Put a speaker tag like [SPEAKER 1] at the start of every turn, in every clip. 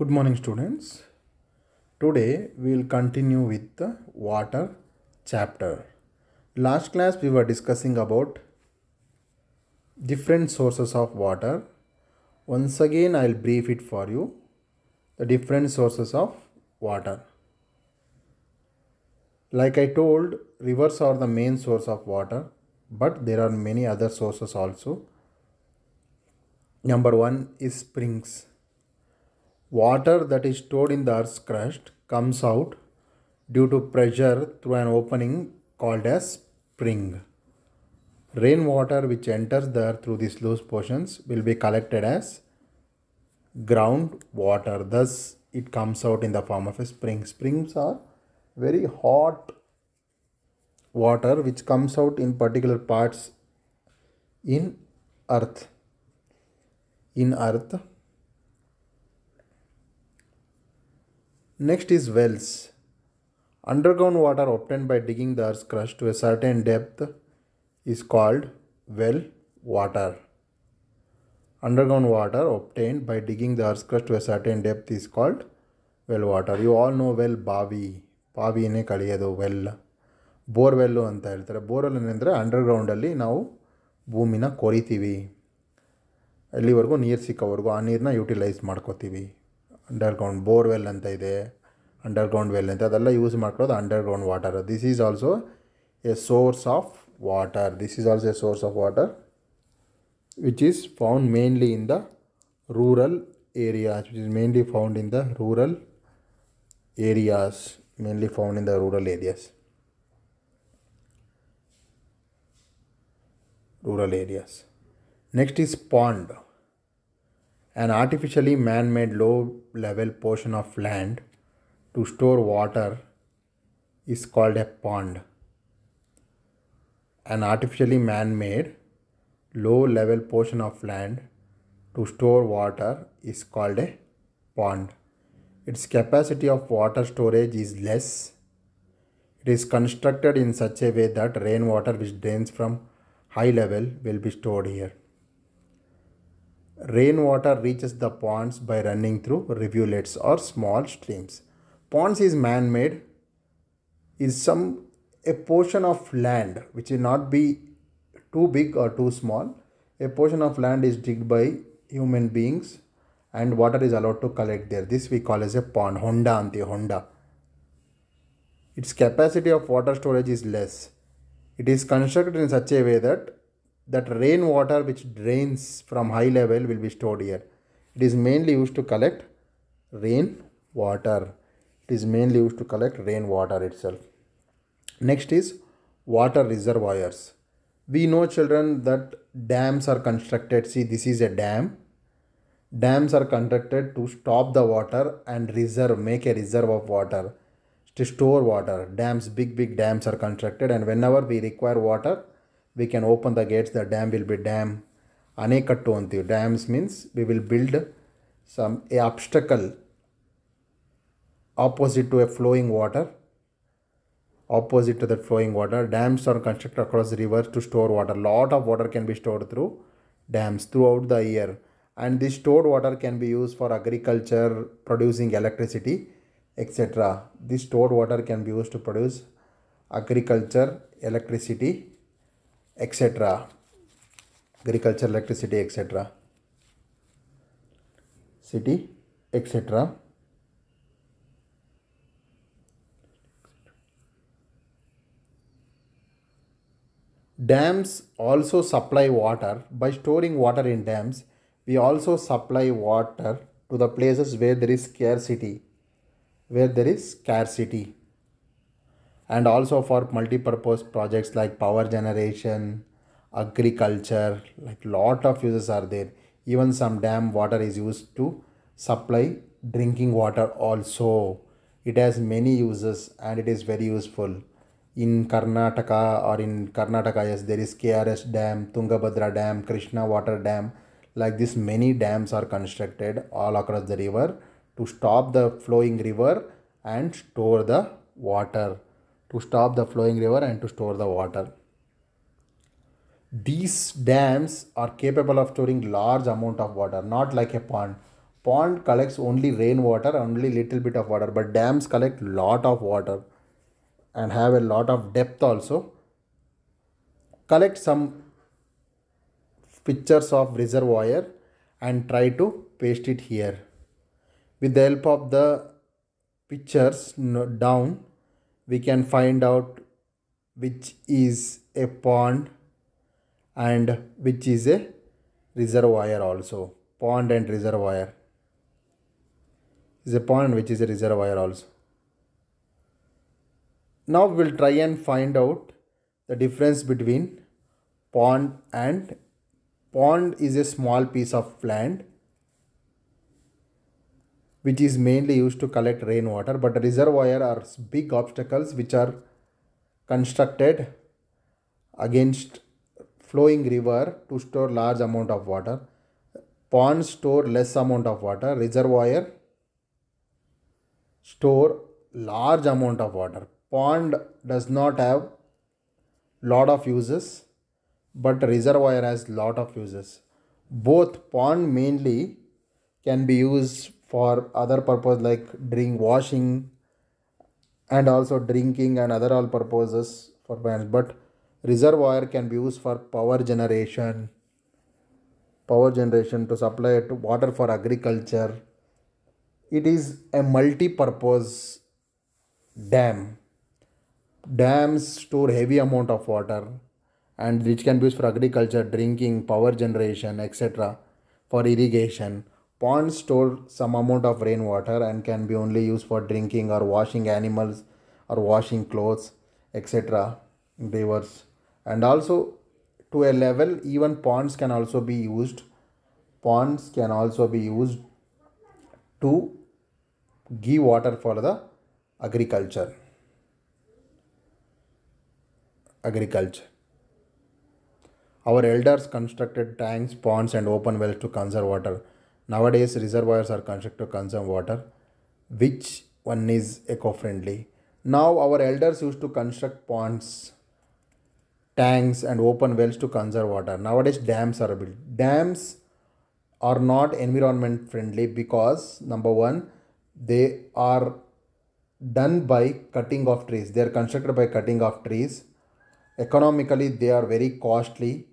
[SPEAKER 1] Good morning students. Today we will continue with the water chapter. Last class we were discussing about different sources of water. Once again I will brief it for you. The different sources of water. Like I told rivers are the main source of water but there are many other sources also. Number one is springs Water that is stored in the Earth's crust comes out due to pressure through an opening called as spring. Rainwater which enters the earth through these loose portions will be collected as groundwater. Thus, it comes out in the form of a spring. Springs are very hot water which comes out in particular parts in earth. In earth, Next is wells. Underground water obtained by digging the earth's crust to a certain depth is called well water. Underground water obtained by digging the earth's crust to a certain depth is called well water. You all know well bavi. Bavi well. Bore ಕಳೆಯೋದು anta borewell Bore ಹೇಳ್ತಾರೆ borewell underground alli ನಾವು ಭೂಮಿನ ಕೊರಿತೀವಿ ಅಲ್ಲಿವರೆಗೂ ನೀರು ಸಿಕ್ಕೋವರೆಗೂ ಆ ನೀರನ್ನ utilise ಮಾಡ್ಕೋತೀವಿ under ground borewell ಅಂತ ಇದೆ ಅಂಡರ್ ಗ್ರೌಂಡ್ ವೆಲ್ ಅಂತ ಅದೆಲ್ಲ ಯೂಸ್ ಮಾಡ್ಕೊಳ್ಳೋದು underground water this is also a source of water this is also a source of water which is found mainly in the rural areas which is mainly found in the rural areas mainly found in the rural areas rural areas next is pond an artificially man made low level portion of land to store water is called a pond. An artificially man-made low level portion of land to store water is called a pond. Its capacity of water storage is less. It is constructed in such a way that rainwater which drains from high level will be stored here. Rainwater reaches the ponds by running through rivulets or small streams. Ponds is man-made, is some a portion of land which will not be too big or too small. A portion of land is digged by human beings and water is allowed to collect there. This we call as a pond, Honda Anti Honda. Its capacity of water storage is less. It is constructed in such a way that that rainwater which drains from high level will be stored here. It is mainly used to collect rain water. It is mainly used to collect rainwater itself. Next is water reservoirs. We know children that dams are constructed. See this is a dam. Dams are constructed to stop the water and reserve, make a reserve of water to store water. Dams, big big dams are constructed and whenever we require water, we can open the gates the dam will be dam anekattu ಅಂತೀವಿ dams means we will build some a obstacle opposite to a flowing water opposite to that flowing water dams are constructed across rivers to store water lot of water can be stored through dams throughout the year and this stored water can be used for agriculture producing electricity etc this stored water can be used to produce agriculture electricity etc. Agriculture, electricity, etc. City, etc. Dams also supply water. By storing water in dams, we also supply water to the places where there is scarcity. Where there is scarcity and also for multi-purpose projects like power generation agriculture like lot of uses are there even some dam water is used to supply drinking water also it has many uses and it is very useful in Karnataka or in Karnataka, yes, there is KRS Dam, Tungabhadra Dam, Krishna Water Dam. Like this, many dams are constructed all across the river to stop the flowing river and store the water to stop the flowing river and to store the water. These dams are capable of storing large amount of water, not like a pond. Pond collects only rainwater, only little bit of water, but dams collect lot of water and have a lot of depth also. Collect some pictures of reservoir and try to paste it here. With the help of the pictures down, we can find out which is a pond and which is a reservoir also pond and reservoir is a pond which is a reservoir also now we'll try and find out the difference between pond and pond is a small piece of land which is mainly used to collect rainwater but reservoir are big obstacles which are constructed against flowing river to store large amount of water ponds store less amount of water reservoir store large amount of water pond does not have lot of uses but reservoir has lot of uses both pond mainly can be used for other purpose like drink washing and also drinking and other all purposes for plants but reservoir can be used for power generation power generation to supply to water for agriculture it is a multi-purpose dam dams store heavy amount of water and which can be used for agriculture drinking power generation etc for irrigation Ponds store some amount of rainwater and can be only used for drinking or washing animals or washing clothes, etc. Rivers. And also, to a level, even ponds can also be used. Ponds can also be used to give water for the agriculture. Agriculture. Our elders constructed tanks, ponds, and open wells to conserve water. Nowadays, reservoirs are constructed to conserve water, which one is eco-friendly. Now, our elders used to construct ponds, tanks and open wells to conserve water. Nowadays, dams are built. Dams are not environment friendly because, number one, they are done by cutting off trees. They are constructed by cutting off trees. Economically, they are very costly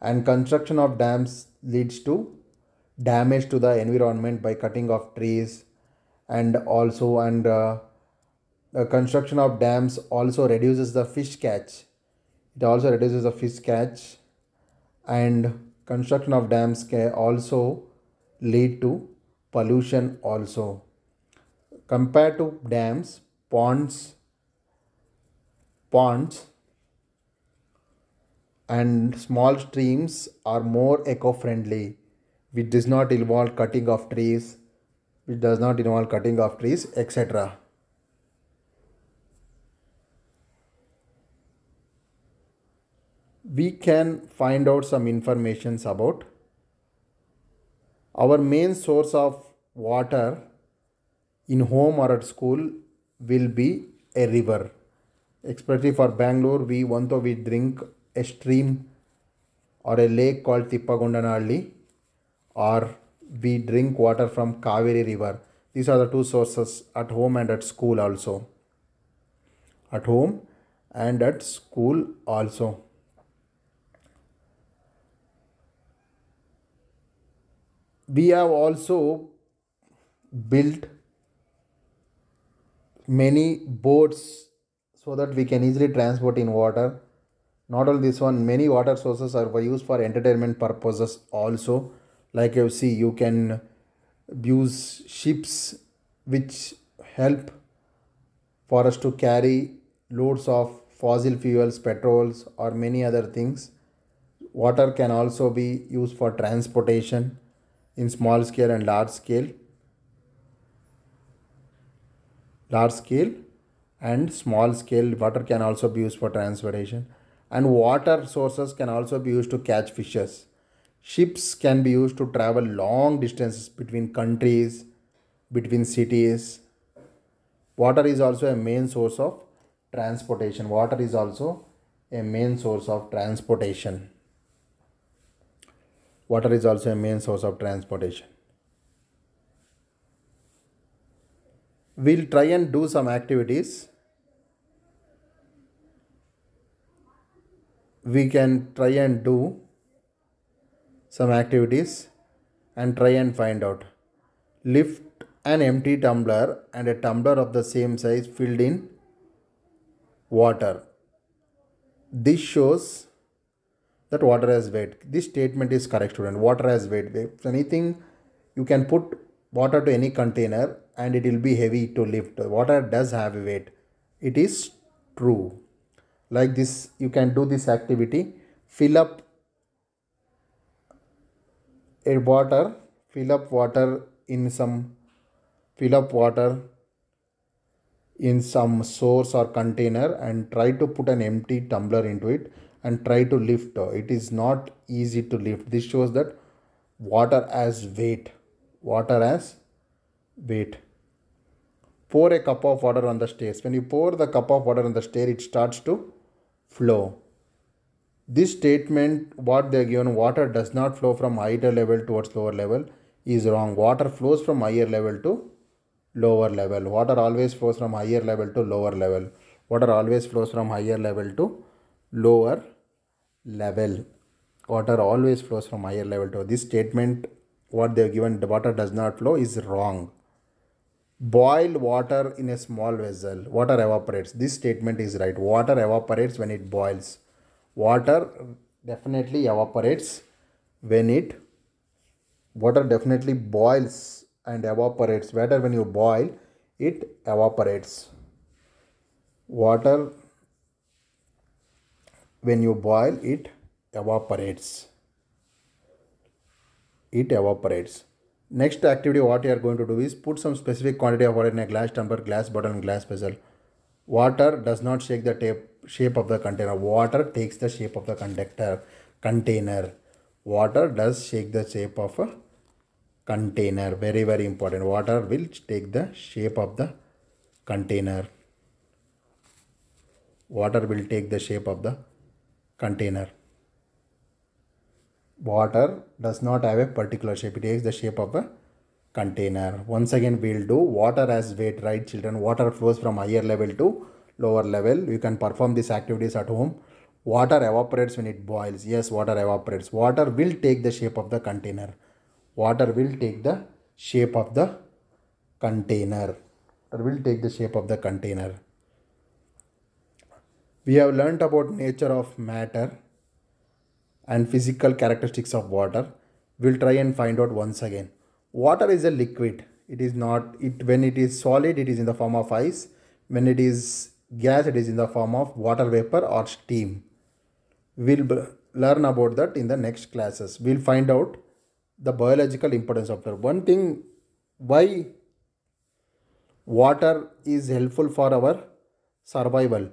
[SPEAKER 1] and construction of dams leads to damage to the environment by cutting off trees and also and uh, construction of dams also reduces the fish catch it also reduces the fish catch and construction of dams can also lead to pollution also compared to dams ponds ponds and small streams are more eco-friendly which does not involve cutting of trees, which does not involve cutting of trees, etc. We can find out some informations about our main source of water in home or at school will be a river. Especially for Bangalore, we want to we drink a stream or a lake called Tippagondanalli or we drink water from Kaveri river. These are the two sources at home and at school also. At home and at school also. We have also built many boats so that we can easily transport in water. Not only this one, many water sources are used for entertainment purposes also like you see you can use ships which help for us to carry loads of fossil fuels petrols or many other things water can also be used for transportation in small scale and large scale large scale and small scale water can also be used for transportation and water sources can also be used to catch fishes Ships can be used to travel long distances between countries, between cities. Water is also a main source of transportation. Water is also a main source of transportation. Water is also a main source of transportation. We'll try and do some activities. We can try and do some activities and try and find out. Lift an empty tumbler and a tumbler of the same size filled in water. This shows that water has weight. This statement is correct student. Water has weight. If anything you can put water to any container and it will be heavy to lift. Water does have weight. It is true. Like this you can do this activity. Fill up a water fill up water in some fill up water in some source or container and try to put an empty tumbler into it and try to lift it is not easy to lift this shows that water as weight water as weight pour a cup of water on the stairs when you pour the cup of water on the stair it starts to flow this statement what they are given water does not flow from higher level towards lower level is wrong water flows from higher level to lower level water always flows from higher level to lower level water always flows from higher level to lower level water always flows from higher level to this statement what they have given the water does not flow is wrong boil water in a small vessel water evaporates this statement is right water evaporates when it boils water definitely evaporates when it water definitely boils and evaporates water when you boil it evaporates water when you boil it evaporates it evaporates next activity what you are going to do is put some specific quantity of water in a glass tumbler glass bottle glass vessel water does not shake the tape shape of the container. Water takes the shape of the conductor container. Water does take the shape of a container. Very, very important. Water will take the shape of the container. Water will take the shape of the container. Water does not have a particular shape. It takes the shape of a container. Once again, we'll do water as weight, right children? Water flows from higher level to lower level you can perform these activities at home water evaporates when it boils yes water evaporates water will take the shape of the container water will take the shape of the container water will take the shape of the container we have learnt about nature of matter and physical characteristics of water we'll try and find out once again water is a liquid it is not it when it is solid it is in the form of ice when it is gas it is in the form of water vapor or steam. We'll learn about that in the next classes. We'll find out the biological importance of that. One thing why water is helpful for our survival.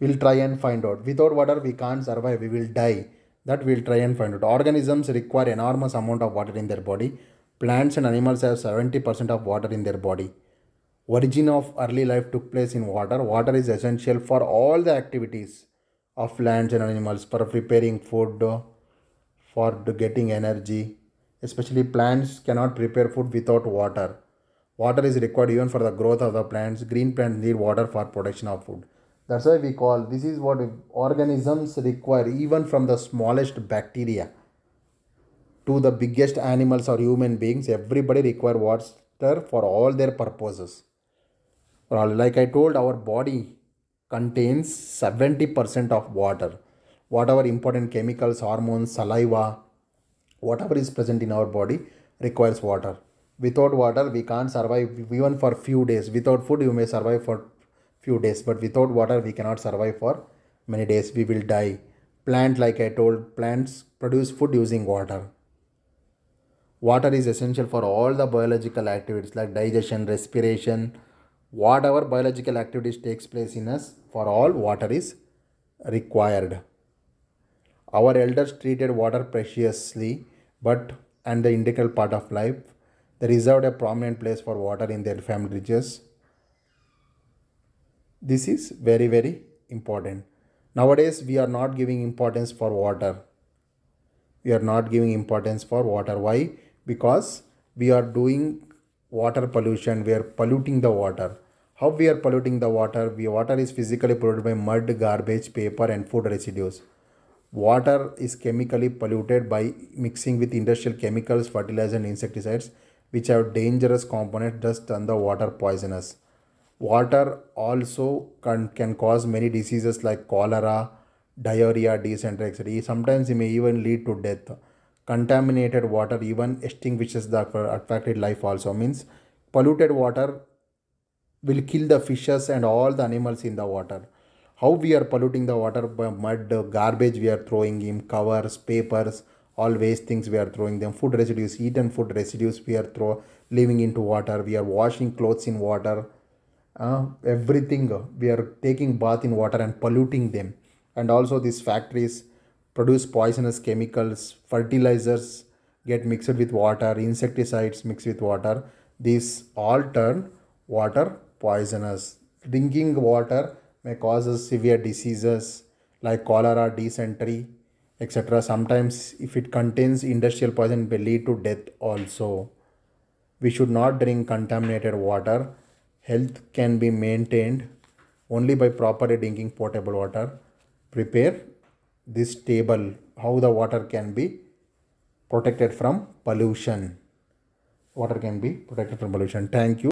[SPEAKER 1] We'll try and find out. Without water we can't survive, we will die. That we'll try and find out. Organisms require enormous amount of water in their body. Plants and animals have 70% of water in their body origin of early life took place in water. Water is essential for all the activities of plants and animals for preparing food, for getting energy. Especially plants cannot prepare food without water. Water is required even for the growth of the plants. Green plants need water for production of food. That's why we call this is what organisms require even from the smallest bacteria to the biggest animals or human beings. Everybody require water for all their purposes like i told our body contains 70% of water whatever important chemicals hormones saliva whatever is present in our body requires water without water we can't survive even for few days without food you may survive for few days but without water we cannot survive for many days we will die plant like i told plants produce food using water water is essential for all the biological activities like digestion respiration whatever biological activities takes place in us, for all water is required. Our elders treated water preciously, but and the integral part of life, they reserved a prominent place for water in their family dishes. This is very, very important. Nowadays, we are not giving importance for water. We are not giving importance for water. Why? Because we are doing water pollution we are polluting the water how we are polluting the water we water is physically polluted by mud garbage paper and food residues water is chemically polluted by mixing with industrial chemicals fertilizer and insecticides which have dangerous components thus turn the water poisonous water also can, can cause many diseases like cholera diarrhea dysentery sometimes it may even lead to death contaminated water even extinguishes the attracted life also means polluted water will kill the fishes and all the animals in the water how we are polluting the water by mud garbage we are throwing in covers papers all waste things we are throwing them food residues eaten food residues we are throw leaving into water we are washing clothes in water uh, everything we are taking bath in water and polluting them and also these factories produce poisonous chemicals, fertilizers get mixed with water, insecticides mixed with water. These all turn water poisonous. Drinking water may cause severe diseases like cholera, dysentery, etc. Sometimes if it contains industrial poison, it may lead to death also. We should not drink contaminated water. Health can be maintained only by properly drinking potable water. Prepare this table how the water can be protected from pollution. Water can be protected from pollution. Thank you.